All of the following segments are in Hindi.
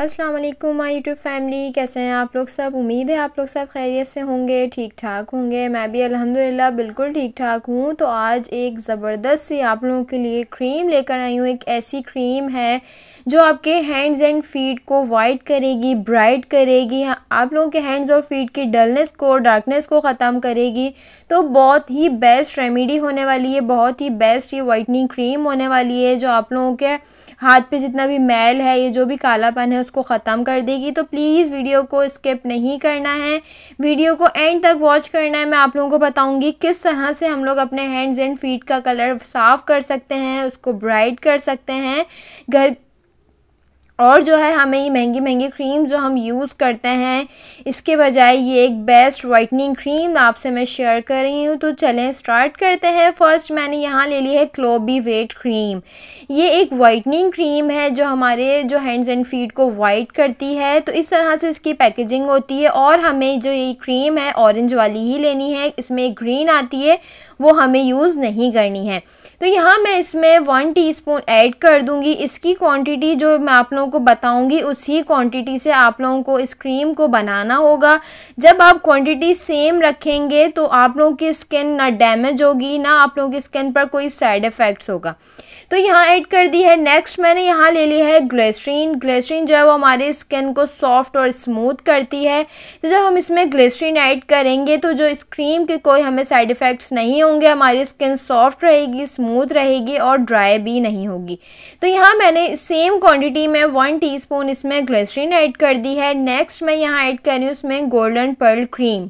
अस्सलाम वालेकुम माय यूट्यूब फैमिली कैसे हैं आप लोग सब उम्मीद है आप लोग सब खैरियत से होंगे ठीक ठाक होंगे मैं भी अल्हम्दुलिल्लाह बिल्कुल ठीक ठाक हूँ तो आज एक ज़बरदस्त सी आप लोगों के लिए क्रीम लेकर आई हूँ एक ऐसी क्रीम है जो आपके हैंड्स एंड फीट को वाइट करेगी ब्राइट करेगी आप लोगों के हैंड्स और फीट की डलनेस को डार्कनेस को ख़त्म करेगी तो बहुत ही बेस्ट रेमिडी होने वाली है बहुत ही बेस्ट ये वाइटनिंग क्रीम होने वाली है जो आप लोगों के हाथ पर जितना भी मैल है ये जो भी कालापन है उसको ख़त्म कर देगी तो प्लीज़ वीडियो को स्किप नहीं करना है वीडियो को एंड तक वॉच करना है मैं आप लोगों को बताऊँगी किस तरह से हम लोग अपने हैंड्स एंड फीट का कलर साफ़ कर सकते हैं उसको ब्राइट कर सकते हैं घर और जो है हमें ये महंगी महंगी क्रीम जो हम यूज़ करते हैं इसके बजाय ये एक बेस्ट वाइटनिंग क्रीम आपसे मैं शेयर कर रही हूँ तो चलें स्टार्ट करते हैं फर्स्ट मैंने यहाँ ले ली है क्लोबी वेट क्रीम ये एक वाइटनिंग क्रीम है जो हमारे जो हैंड्स एंड फीट को वाइट करती है तो इस तरह से इसकी पैकेजिंग होती है और हमें जो ये क्रीम है ऑरेंज वाली ही लेनी है इसमें ग्रीन आती है वो हमें यूज़ नहीं करनी है तो यहाँ मैं इसमें वन टी स्पून ऐड कर दूँगी इसकी क्वान्टिटी जो मैं आप लोग लोगों को बताऊंगी उसी क्वांटिटी से आप लोगों को इस क्रीम को बनाना होगा जब आप क्वांटिटी सेम रखेंगे तो आप लोगों की स्किन ना डैमेज होगी ना आप लोगों की स्किन पर कोई साइड इफ़ेक्ट्स होगा तो यहाँ ऐड कर दी है नेक्स्ट मैंने यहाँ ले ली है ग्लेसरीन ग्लेसरीन जो है वो हमारे स्किन को सॉफ्ट और स्मूथ करती है तो जब हम इसमें ग्लेसरीन ऐड करेंगे तो जो इस क्रीम के कोई हमें साइड इफ़ेक्ट्स नहीं होंगे हमारी स्किन सॉफ्ट रहेगी स्मूथ रहेगी और ड्राई भी नहीं होगी तो यहाँ मैंने सेम क्वांटिटी में वन टीस्पून इसमें ग्लेसरीन ऐड कर दी है नेक्स्ट मैं यहाँ ऐड कर रही हूँ इसमें गोल्डन पर्ल क्रीम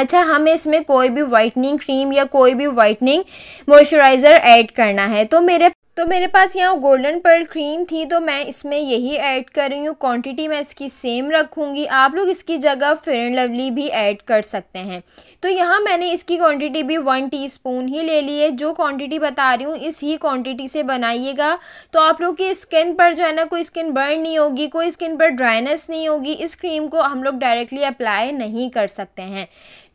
अच्छा हमें इसमें कोई भी वाइटनिंग क्रीम या कोई भी वाइटनिंग मॉइस्चराइज़र ऐड करना है तो मेरे तो मेरे पास यहाँ गोल्डन पर्ल क्रीम थी तो मैं इसमें यही ऐड कर रही हूँ क्वांटिटी मैं इसकी सेम रखूँगी आप लोग इसकी जगह फेयर लवली भी ऐड कर सकते हैं तो यहाँ मैंने इसकी क्वांटिटी भी वन टीस्पून ही ले ली है जो क्वांटिटी बता रही हूँ इस ही क्वांटिटी से बनाइएगा तो आप लोग की स्किन पर जो है ना कोई स्किन बर्न नहीं होगी कोई स्किन पर ड्राइनेस नहीं होगी इस क्रीम को हम लोग डायरेक्टली अप्लाई नहीं कर सकते हैं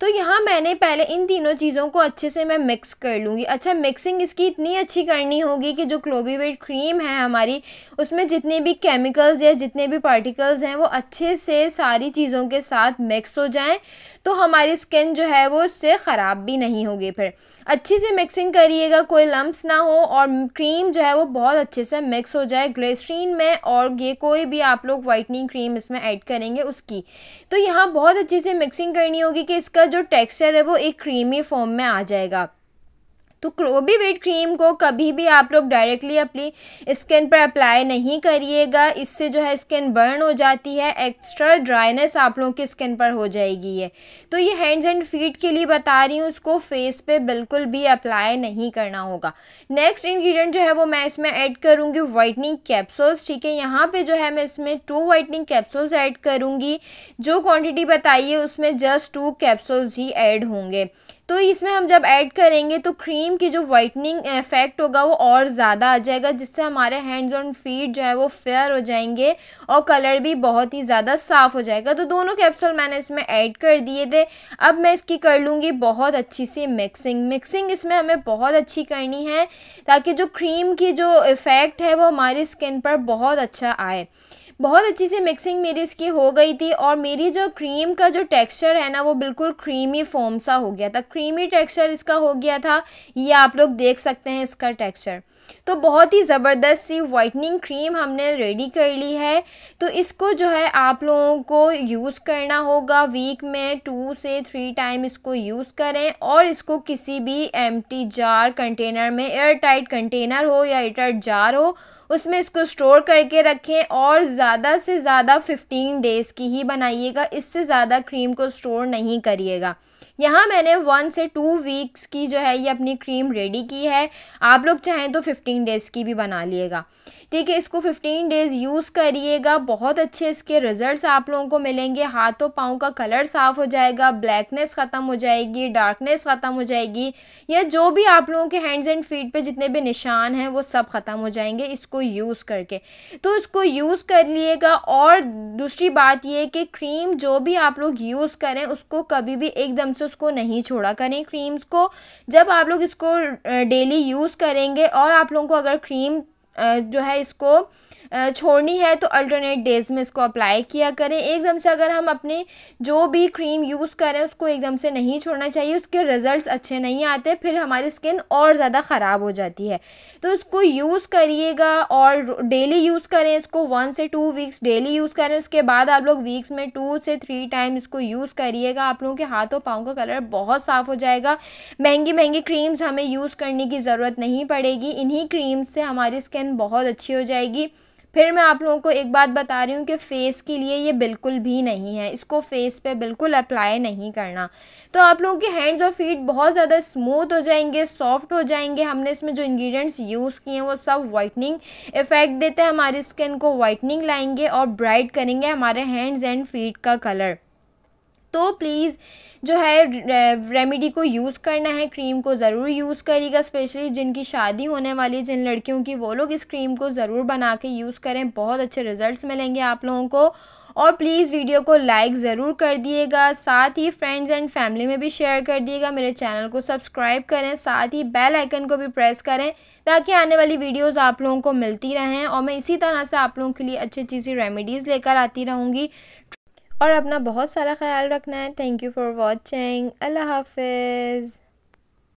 तो यहाँ मैंने पहले इन तीनों चीज़ों को अच्छे से मैं मिक्स कर लूँगी अच्छा मिक्सिंग इसकी इतनी अच्छी करनी होगी कि जो क्लोबीवेट क्रीम है हमारी उसमें जितने भी केमिकल्स या जितने भी पार्टिकल्स हैं वो अच्छे से सारी चीज़ों के साथ मिक्स हो जाएं तो हमारी स्किन जो है वो उससे ख़राब भी नहीं होगी फिर अच्छे से मिक्सिंग करिएगा कोई लम्ब्स ना हो और क्रीम जो है वो बहुत अच्छे से मिक्स हो जाए ग्लेसरीन में और ये कोई भी आप लोग वाइटनिंग क्रीम इसमें ऐड करेंगे उसकी तो यहाँ बहुत अच्छे से मिक्सिंग करनी होगी कि इसका जो टेक्सचर है वो एक क्रीमी फॉर्म में आ जाएगा तो वेट क्रीम को कभी भी आप लोग डायरेक्टली अपनी स्किन पर अप्लाई नहीं करिएगा इससे जो है स्किन बर्न हो जाती है एक्स्ट्रा ड्राइनेस आप लोगों की स्किन पर हो जाएगी है तो ये हैंड्स एंड फीट के लिए बता रही हूँ उसको फेस पे बिल्कुल भी अप्लाई नहीं करना होगा नेक्स्ट इन्ग्रीडियंट जो है वो मैं इसमें ऐड करूँगी वाइटनिंग कैप्सूल्स ठीक है यहाँ पर जो है मैं इसमें टू वाइटनिंग कैप्सूल्स ऐड करूँगी जो क्वान्टिटी बताइए उसमें जस्ट टू कैप्सूल्स ही ऐड होंगे तो इसमें हम जब ऐड करेंगे तो क्रीम की जो वाइटनिंग इफेक्ट होगा वो और ज़्यादा आ जाएगा जिससे हमारे हैंड्स और फीट जो है वो फेयर हो जाएंगे और कलर भी बहुत ही ज़्यादा साफ़ हो जाएगा तो दोनों कैप्सूल मैंने इसमें ऐड कर दिए थे अब मैं इसकी कर लूँगी बहुत अच्छी सी मिक्सिंग मिक्सिंग इसमें हमें बहुत अच्छी करनी है ताकि जो क्रीम की जो इफ़ेक्ट है वो हमारी स्किन पर बहुत अच्छा आए बहुत अच्छी से मिक्सिंग मेरी इसकी हो गई थी और मेरी जो क्रीम का जो टेक्सचर है ना वो बिल्कुल क्रीमी फॉर्म सा हो गया था क्रीमी टेक्सचर इसका हो गया था ये आप लोग देख सकते हैं इसका टेक्सचर तो बहुत ही ज़बरदस्त सी वाइटनिंग क्रीम हमने रेडी कर ली है तो इसको जो है आप लोगों को यूज़ करना होगा वीक में टू से थ्री टाइम इसको यूज़ करें और इसको किसी भी एम जार कंटेनर में एयर टाइट कंटेनर हो या एयर जार हो उसमें इसको स्टोर करके रखें और ज़्यादा से ज़्यादा फिफ्टीन डेज़ की ही बनाइएगा इससे ज़्यादा क्रीम को स्टोर नहीं करिएगा यहाँ मैंने वन से टू वीक्स की जो है ये अपनी क्रीम रेडी की है आप लोग चाहें तो फिफ्टीन डेज़ की भी बना लिएगा ठीक है इसको फिफ्टीन डेज़ यूज़ करिएगा बहुत अच्छे इसके रिज़ल्ट आप लोगों को मिलेंगे हाथों पाँव का कलर साफ़ हो जाएगा ब्लैकनेस ख़त्म हो जाएगी डार्कनेस ख़त्म हो जाएगी या जो भी आप लोगों के हैंड्स एंड फीट पर जितने भी निशान हैं वो सब ख़त्म हो जाएंगे इसको यूज़ करके तो इसको यूज़ कर लिएगा और दूसरी बात ये कि क्रीम जो भी आप लोग यूज़ करें उसको कभी भी एकदम से उसको नहीं छोड़ा करें क्रीम्स को जब आप लोग इसको डेली यूज़ करेंगे और आप लोगों को अगर क्रीम जो है इसको छोड़नी है तो अल्टरनेट डेज़ में इसको अप्लाई किया करें एकदम से अगर हम अपने जो भी क्रीम यूज़ करें उसको एकदम से नहीं छोड़ना चाहिए उसके रिज़ल्ट अच्छे नहीं आते फिर हमारी स्किन और ज़्यादा ख़राब हो जाती है तो उसको यूज़ करिएगा और डेली यूज़ करें इसको वन से टू वीक्स डेली यूज़ करें उसके बाद आप लोग वीक्स में टू से थ्री टाइम इसको यूज़ करिएगा आप लोगों के हाथों पाँव का कलर बहुत साफ़ हो जाएगा महंगी महंगी क्रीम्स हमें यूज़ करने की ज़रूरत नहीं पड़ेगी इन्हीं क्रीम्स से हमारी स्किन स्किन बहुत अच्छी हो जाएगी फिर मैं आप लोगों को एक बात बता रही हूँ कि फ़ेस के लिए ये बिल्कुल भी नहीं है इसको फ़ेस पे बिल्कुल अप्लाई नहीं करना तो आप लोगों के हैंड्स और फीट बहुत ज़्यादा स्मूथ हो जाएंगे सॉफ्ट हो जाएंगे हमने इसमें जो इंग्रेडिएंट्स यूज़ किए हैं वो सब वाइटनिंग इफ़ेक्ट देते हैं हमारी स्किन को वाइटनिंग लाएंगे और ब्राइट करेंगे हमारे हैंड्स एंड फीट का कलर तो प्लीज़ जो है रेमेडी को यूज़ करना है क्रीम को ज़रूर यूज़ करिएगा स्पेशली जिनकी शादी होने वाली है जिन लड़कियों की वो लोग इस क्रीम को ज़रूर बना के यूज़ करें बहुत अच्छे रिज़ल्ट मिलेंगे आप लोगों को और प्लीज़ वीडियो को लाइक ज़रूर कर दिएगा साथ ही फ्रेंड्स एंड फैमिली में भी शेयर कर दिएगा मेरे चैनल को सब्सक्राइब करें साथ ही बेल आइकन को भी प्रेस करें ताकि आने वाली वीडियोस आप लोगों को मिलती रहें और मैं इसी तरह से आप लोगों के लिए अच्छी अच्छी सी रेमेडीज़ लेकर आती रहूँगी और अपना बहुत सारा ख्याल रखना है थैंक यू फॉर वॉचिंग अल्लाह हाफिज़